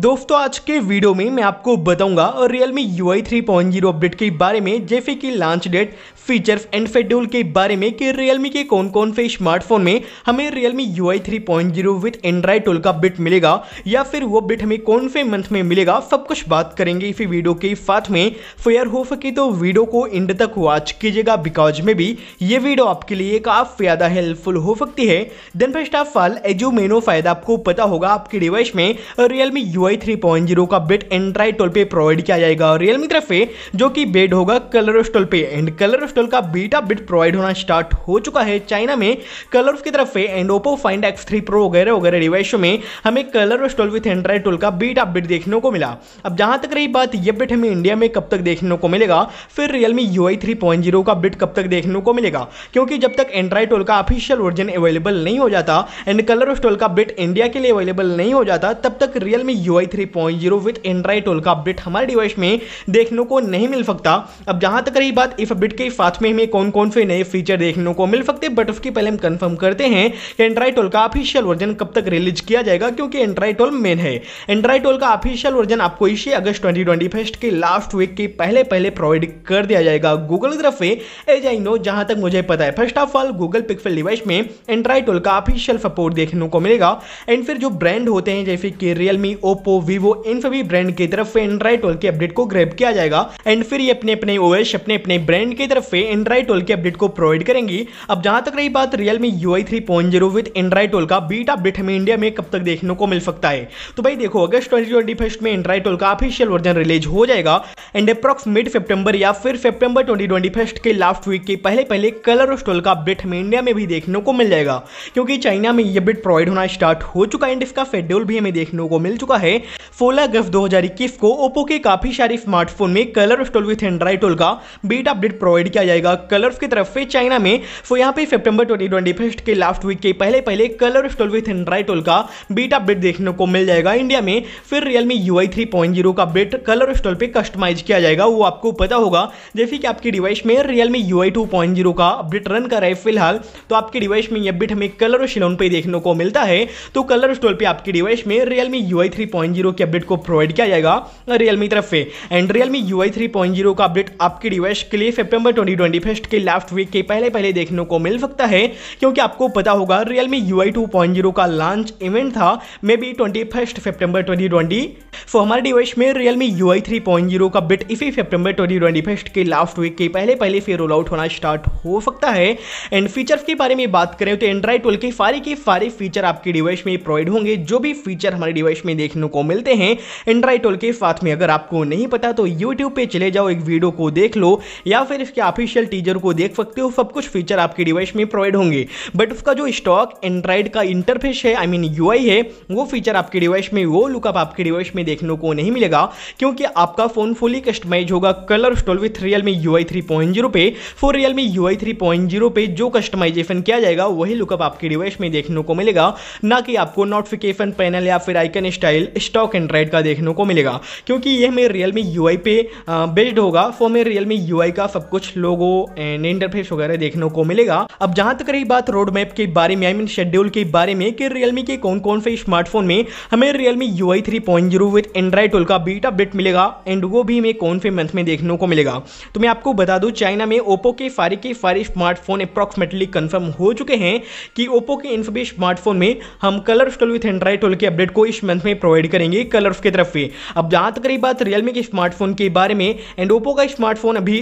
दोस्तों आज के वीडियो में मैं आपको बताऊंगा और Mi U I three point zero update के बारे में जेफी की launch date features and schedule के बारे में कि रियलमी के कौन कौन से स्मार्टफोन में हमें Realme U I three point zero with Android twelve का अपडेट मिलेगा या फिर वो अपडेट हमें कौन से मंथ में मिलेगा सब कुछ बात करेंगे इसी वीडियो के साथ में फेयर हो सके तो वीडियो को एंड तक वॉच कीजिएगा बिकॉज में भी ये वीडियो आपके लिए काफ़ी ज़्यादा हेल्पफुल हो सकती है then first of all as you may know फायदा आपको पता होगा आपके डिवाइस में Realme U I three point zero का बेट एंड्राइड टोल पे प्रोवाइड किया जाएगा और रियलमी तरफ जो कि बेट होगा कलर स्टोल पे एंड कलर स्टोल का बीटा बिट प्रोवाइड होना स्टार्ट हो चुका है चाइना में कलर की तरफ से and Oppo Find X three Pro वगैरह वगैरह डिवाइसों में हमें colour OS twelve with Android twelve का बीट अपडेट देखने को मिला अब जहां तक रही बात यह बिट हमें इंडिया में कब तक देखने को मिलेगा फिर Realme U I three point zero का बिट कब तक देखने को मिलेगा क्योंकि जब तक एंड्राइड टोल का ऑफिशियल वर्जन अवेलेबल नहीं हो जाता एंड कलर स्टोल का बिट इंडिया के लिए अवेलेबल नहीं हो जाता तब तक Realme U I three point zero with का अपडेट हमारे डिवाइस में देखने को नहीं मिल सकता अब जहां तक रही बात इस अपडेट के साथ में हमें कौन कौन से नए फीचर देखने को मिल सकते बट उसके पहले हम कंफर्म करते हैं कि एंड्राइड टोल का ऑफिशियल वर्जन कब तक रिलीज किया जाएगा क्योंकि एंड्राइड टोल मेन है एंड्राइड टोल का ऑफिशियल वर्जन आपको इसी अगस्त ट्वेंटी ट्वेंटी फर्स्ट के लास्ट वीक के पहले पहले प्रोवाइड कर दिया जाएगा गूगल तरफ से एज आई नो जहां तक मुझे पता है first of all Google Pixel device में एंड्राइड टोल का ऑफिशियल सपोर्ट देखने को मिलेगा एंड फिर जो ब्रांड होते हैं जैसे कि रियलमी ओप्पो ओप्पो वीवो इन सभी ब्रांड की तरफ से एंड्राइड ट्वेल्व के अपडेट को ग्रैप किया जाएगा एंड फिर ये अपने अपने ओएस अपने अपने ब्रांड की तरफ से एंड्राइड ट्वेल्व के अपडेट को प्रोवाइड करेंगी अब जहां तक रही बात Realme U I three point zero with Android twelve का बीट अपडेट हमें इंडिया में कब तक देखने को मिल सकता है तो भाई देखो अगस्त ट्वेंटी ट्वेंटी फर्स्ट में एंड्राइड ट्वेल्व का ऑफिशियल वर्जन रिलीज हो जाएगा एंड अप्रॉक्स मिड सेप्टेंबर या फिर सेप्टेंबर ट्वेंटी ट्वेंटी फर्स्ट के लास्ट वीक के पहले पहले कलर ऑफ ट्वेल्व का अपडेट हमें इंडिया में भी देखने को मिल जाएगा क्योंकि चाइना में यह अपडेट प्रोवाइड होना स्टार्ट हो चुका है एंड इसका शेड्यूल भी हमें देखने को मिल चुका है है सोलह अगस्त 2021 को ओप्पो के काफ़ी सारे स्मार्टफोन में Color OS twelve with Android twelve का बीट अपडेट प्रोवाइड किया जाएगा कलर की तरफ से चाइना में सो तो यहाँ पे सेप्टेम्बर ट्वेंटी के लास्ट वीक के पहले पहले Color OS twelve with Android twelve का बीट अपडेट देखने को मिल जाएगा इंडिया में फिर Realme U I three point zero का बेट कलर स्टोल पर कस्टमाइज किया जाएगा वो आपको पता होगा जैसे कि आपकी डिवाइस में Realme U I two point zero का अपडेट रन कर रहा है फिलहाल तो आपके डिवाइस में यह अपडेट हमें कलर शिलोन पर देखने को मिलता है तो कलर स्टोल पर आपकी डिवाइस में रियलमी यू आई थ्री 3.0 के अपडेट को प्रोवाइड किया जाएगा रियलमी की तरफ से एंड रियलमी यू आई का अपडेट आपके डिवाइस के लिए सितंबर ट्वेंटी के लास्ट वीक के पहले पहले देखने को मिल सकता है क्योंकि आपको पता होगा रियलमी यू आई का लॉन्च इवेंट था maybe twenty first September twenty so हमारे डिवाइस में Realme U I three point zero का अपडेट इसी सेप्टेम्बर ट्वेंटी ट्वेंटी फर्स्ट के लास्ट वीक के पहले पहले फिर रोल आउट होना स्टार्ट हो सकता है एंड फीचर्स के बारे में बात करें तो एंड्राइड ट्वेल्व के सारे के सारे फीचर आपके डिवाइस में प्रोवाइड होंगे जो भी फीचर हमारे डिवाइस में देखने देखने को मिलते हैं एंड्राइटोल के साथ में अगर आपको नहीं पता तो यूट्यूब पे चले जाओ एक वीडियो को देख लो या फिर इसके ऑफिशियल टीजर को देख सकते हो सब कुछ फीचर आपके डिवाइस में प्रोवाइड होंगे बट उसका जो स्टॉक एंड्राइड का इंटरफेस है आई मीन यू है वो फीचर आपके डिवाइस में वो लुकअप आपके डिवाइस में देखने को नहीं मिलेगा क्योंकि आपका फोन फुली कस्टमाइज होगा Color OS twelve with Realme U I three point zero पे for Realme U I three point zero पे जो कस्टमाइजेशन किया जाएगा वही लुकअप आपके डिवाइस में देखने को मिलेगा ना कि आपको नोटिफिकेशन पैनल या फिर आइकन स्टाइल स्टॉक एंड्राइड का देखने को मिलेगा क्योंकि यह मेरे रियल में यू पे बिल्ड होगा फॉर मेरे रियल में यू का सब कुछ लोगो एंड इंटरफेस वगैरह देखने को मिलेगा अब जहां तक रही बात रोड मैप के बारे में आई मीन शेड्यूल के बारे में कि रियलमी के कौन कौन से स्मार्टफोन में हमें Realme U I three point zero with Android twelve का बीट अपडेट मिलेगा एंड वो भी हमें कौन से मंथ में देखने को मिलेगा तो मैं आपको बता दूं चाइना में ओप्पो के फारे के फारे स्मार्टफोन अप्रॉक्सीमेटली कन्फर्म हो चुके हैं कि ओप्पो के इन स्मार्टफोन में हम Color OS twelve with Android twelve के अपडेट को इस मंथ में प्रोवाइड अपग्रेड करेंगे कलर्स की तरफ से अब जहां तक रही बात रियलमी के स्मार्टफोन के बारे में एंड ओप्पो का स्मार्टफोन अभी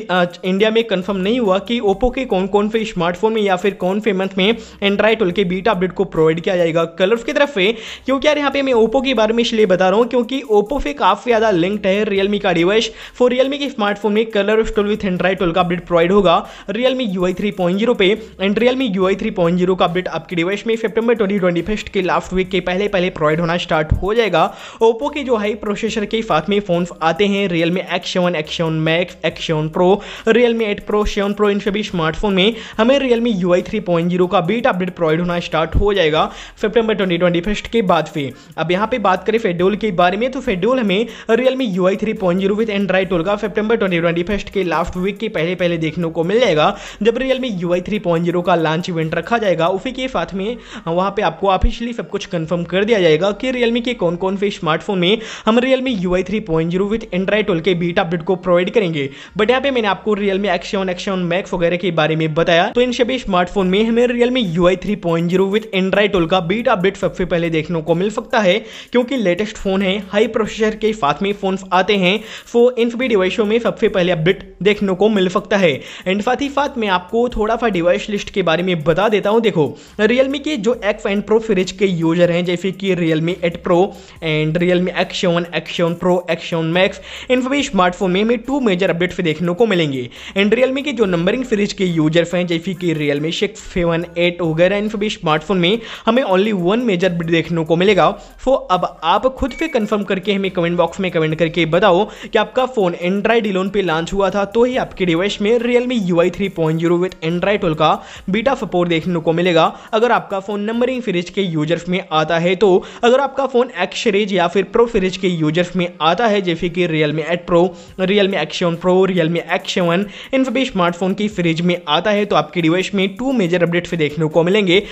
इंडिया में कंफर्म नहीं हुआ कि ओप्पो के कौन कौन से स्मार्टफोन में या फिर कौन से मंथ में एंड्राइड ट्वेल्व के बीटा अपडेट को प्रोवाइड किया जाएगा कलर्स की तरफ से क्योंकि यार यहाँ पे मैं ओप्पो के बारे में इसलिए बता रहा हूँ क्योंकि ओप्पो से काफ़ी ज़्यादा लिंक्ड है रियलमी का डिवाइस फॉर रियलमी के स्मार्टफोन में Color twelve with Android twelve का अपडेट प्रोवाइड होगा Realme U I three point zero पे and Realme U I three point zero का अपडेट आपके डिवाइस में सेप्टेम्बर ट्वेंटी ट्वेंटी फर्स्ट के लास्ट वीक के पहले पहले प्रोवाइड होना स्टार्ट हो जाएगा ओप्पो के जो हाई प्रोसेसर के साथ में फ़ोन आते हैं Realme X seven X seven Max X seven Pro Realme eight Pro seven Pro इन सभी स्मार्टफोन में हमें Realme U I three point zero का बीट अपडेट प्रोवाइड होना स्टार्ट हो जाएगा सेप्टेम्बर ट्वेंटी ट्वेंटी फर्स्ट के बाद फिर अब यहाँ पे बात करें फेड्यूल के बारे में तो फेड्यूल हमें Realme U I three point zero with Android twelve का सेप्टेम्बर ट्वेंटी ट्वेंटी फर्स्ट के लास्ट वीक के पहले पहले देखने को मिल जाएगा जब Realme U I three point zero का लॉन्च इवेंट रखा जाएगा उसी के साथ में वहाँ पे आपको ऑफिशियली सब कुछ कन्फर्म कर दिया जाएगा कि रियलमी के कौन कौन से आपके स्मार्टफोन में हम Realme U I three point zero with Android twelve के बीट अपडेट को प्रोवाइड करेंगे बट यहाँ पे मैंने आपको रियलमी एक्शन एक्शन मैक्स वगैरह के बारे में बताया तो इन सभी स्मार्टफोन में हमें Realme U I three point zero with Android twelve का बीट अपडेट सबसे पहले देखने को मिल सकता है क्योंकि लेटेस्ट फोन है हाई प्रोसेसर के साथ में फोन आते हैं सो इन सभी डिवाइसों में सबसे पहले अपडेट देखने को मिल सकता है एंड साथ ही साथ मैं आपको थोड़ा सा डिवाइस लिस्ट के बारे में बता देता हूँ देखो रियलमी के जो एक्स एंड प्रो फ्रिज के यूजर हैं जैसे कि Realme eight Pro and and Realme X seven X seven Pro X seven Max इन सभी स्मार्टफोन में हमें टू मेजर अपडेट्स देखने को मिलेंगे एंड रियलमी के जो नंबरिंग सीरीज के यूजर्स हैं जैसे कि रियलमी सिक्स सेवन एट वगैरह इन सभी स्मार्टफोन में हमें ओनली वन मेजर अपडेट देखने को मिलेगा सो अब आप खुद से कंफर्म करके हमें कमेंट बॉक्स में कमेंट करके बताओ कि आपका फ़ोन एंड्राइड इलोन पे लॉन्च हुआ था तो ही आपके डिवाइस में Realme U I three point zero with Android twelve का बीटा सपोर्ट देखने को मिलेगा अगर आपका फ़ोन नंबरिंग फ्रिज के यूजर्स में आता है तो अगर आपका फ़ोन एक्स फ्रिज या फिर प्रो फ्रिज के यूजर्स में आता है जैसे कि Realme eight Pro Realme X seven Pro Realme X seven इन सभी स्मार्टफोन की फ्रिज में आता है तो आपके डिवाइस में टू मेजर अपडेट्स देखने को मिलेंगे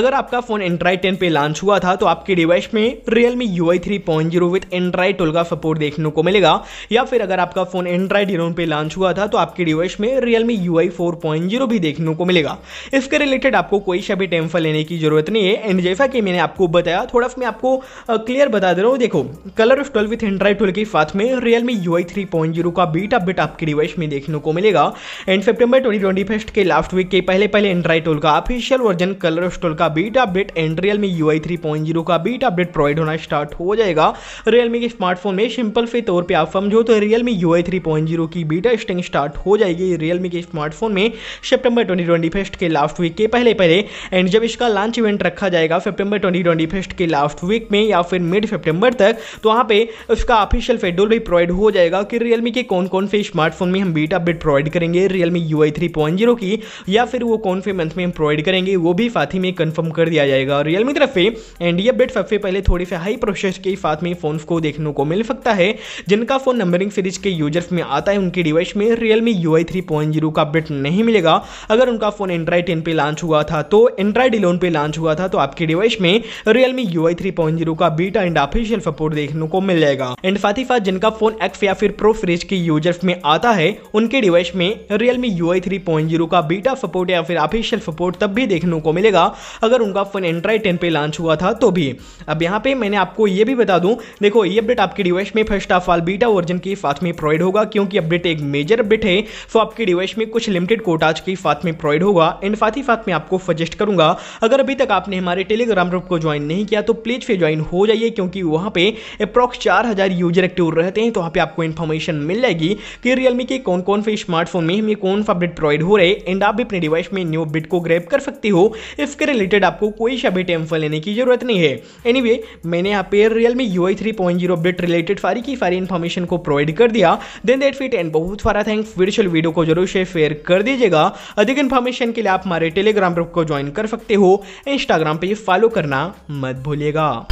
अगर आपका फोन एंड्राइड टेन पे लॉन्च हुआ था तो आपके डिवाइस में Realme U I three point zero with Android twelve का सपोर्ट देखने को मिलेगा या फिर अगर आपका फोन एंड्राइड हीरोन पे लॉन्च हुआ था तो आपके डिवाइस में Realme U I four point zero भी देखने को मिलेगा इसके रिलेटेड आपको कोई सभी टेम्फर लेने की जरूरत नहीं है एंड जैसा कि मैंने आपको बताया थोड़ा मैं आपको क्लियर बता बता दे रहा हूँ देखो Color OS twelve with Android twelve के साथ में Realme U I three point zero का बीट अपडेट आपके डिवाइस में देखने को मिलेगा and September twenty twenty first के लास्ट वीक के पहले पहले एंड्राइड ट्वेल्व का official version Color OS twelve का beta update and Realme U I three point zero का बीट अपडेट प्रोवाइड होना स्टार्ट हो जाएगा रियलमी के स्मार्टफोन में सिंपल फे तौर पर आप समझो तो Realme U I three point zero की बीटा टेस्टिंग स्टार्ट हो जाएगी रियलमी के स्मार्टफोन में सितंबर ट्वेंटी फेस्ट के लास्ट वीक के पहले पहले एंड जब इसका लॉन्च इवेंट रखा जाएगा सितंबर ट्वेंटी फेस्ट के लास्ट वीक में या फिर मिड सेप्टेम्बर तक तो वहाँ पे उसका ऑफिशियल फेड्यूल भी प्रोवाइड हो जाएगा कि रियलमी के कौन कौन से स्मार्टफोन में हम बीटा अपडेट प्रोवाइड करेंगे Realme U I three point zero की या फिर वो कौन से मंथ में हम प्रोवाइड करेंगे वो भी फाथी में कन्फर्म कर दिया जाएगा और रियलमी तरफ एंड एनडी अपडेट सबसे पहले थोड़ी से हाई प्रोसेस के साथ में फ़ोन को देखने को मिल सकता है जिनका फ़ोन नंबरिंग सीरीज के यूजर्स में आता है उनकी डिवाइस में Realme U I three point zero का अपडेट नहीं मिलेगा अगर उनका फ़ोन एंड्राइड टेन पे लॉन्च हुआ था तो एंड्राइड इलेवन पे लॉन्च हुआ था तो आपकी डिवाइस में Realme U I three point zero का बीटा एंड आप ऑफिशियल सपोर्ट देखने को मिल जाएगा एंड साथ ही साथ जिनका फोन एक्स या फिर प्रो फ्रिज के यूजर्स में आता है उनके डिवाइस में Realme U I three point zero का बीटा सपोर्ट या फिर ऑफिशियल सपोर्ट तब भी देखने को मिलेगा अगर उनका फोन एंड्राइड टेन पे लॉन्च हुआ था तो भी अब यहाँ पे मैंने आपको ये भी बता दूं देखो ये अपडेट आपके डिवाइस में first of all beta version के साथ में प्रोवाइड होगा क्योंकि अपडेट एक मेजर अपडेट है तो आपके डिवाइस में कुछ लिमिटेड कोटाज के साथ में प्रोवाइड होगा एंड साथ ही साथ में आपको सजेस्ट करूंगा अगर अभी तक आपने हमारे टेलीग्राम ग्रुप को ज्वाइन नहीं किया तो प्लीज फिर ज्वाइन हो जाइए क्योंकि वहां पे अप्रॉक्स चार हज़ार यूजर एक्टिव रहते हैं तो वहां पे आपको इन्फॉर्मेशन मिल जाएगी कि रियलमी के कौन कौन से स्मार्टफोन में हमें कौन सा अपडेट प्रोवाइड हो रहे एंड आप भी अपने डिवाइस में न्यू अपडेट को ग्रैप कर सकते हो इसके रिलेटेड आपको कोई सा भी टेम्फल लेने की जरूरत नहीं है एनी anyway, मैंने यहाँ पे Realme U I three point zero update related सारी की सारी इन्फॉर्मेशन को प्रोवाइड कर दिया देन देट फिट एंड बहुत सारा थैंक्स वर्चुअल वीडियो को जरूर से शेयर कर दीजिएगा अधिक इन्फॉर्मेशन के लिए आप हमारे टेलीग्राम ग्रुप को ज्वाइन कर सकते हो इंस्टाग्राम पे फॉलो करना मत भूलिएगा